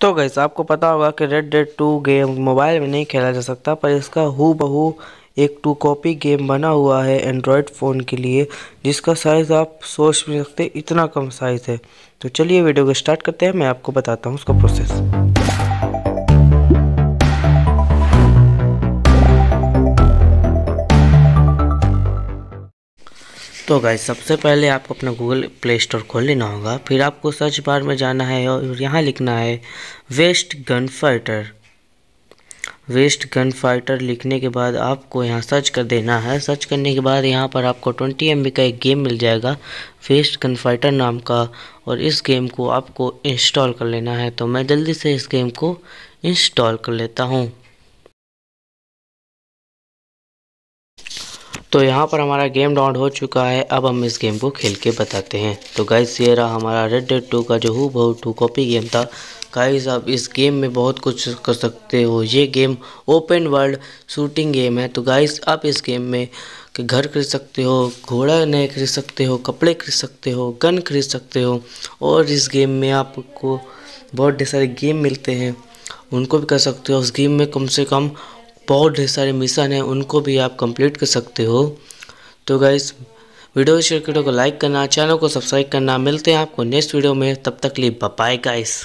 तो गैस आपको पता होगा कि Red Dead two game mobile में नहीं खेला जा सकता पर इसका हु बहू एक टू कॉपी गेम बना हुआ है एंड्रॉयड फ़ोन के लिए जिसका साइज़ आप सोच भी सकते इतना कम साइज़ है तो चलिए वीडियो को स्टार्ट करते हैं मैं आपको बताता हूँ उसका प्रोसेस तो गाइज सबसे पहले आपको अपना गूगल प्ले स्टोर खोल लेना होगा फिर आपको सर्च बार में जाना है और यहाँ लिखना है West Gun Fighter West Gun Fighter लिखने के बाद आपको यहाँ सर्च कर देना है सर्च करने के बाद यहाँ पर आपको 20 एम का एक गेम मिल जाएगा वेस्ट गन फाइटर नाम का और इस गेम को आपको इंस्टॉल कर लेना है तो मैं जल्दी से इस गेम को इंस्टॉल कर लेता हूँ तो यहाँ पर हमारा गेम डाउन हो चुका है अब हम इस गेम को खेल के बताते हैं तो गाइस ये रहा हमारा रेड डेड टू का जो हु बहू टू कॉपी गेम था गाइस आप इस गेम में बहुत कुछ कर सकते हो ये game open world shooting game है तो गाइस आप इस गेम में घर खरीद सकते हो घोड़ा नए खरीद सकते हो कपड़े खरीद सकते हो गन खरीद सकते हो और इस गेम में आपको बहुत ढेर सारे गेम मिलते हैं उनको भी कर सकते हो उस गेम में कम से कम बहुत ढेर सारे मिशन हैं उनको भी आप कंप्लीट कर सकते हो तो गाइस वीडियो शेयर करो को लाइक करना चैनल को सब्सक्राइब करना मिलते हैं आपको नेक्स्ट वीडियो में तब तक लिए बाय गाइस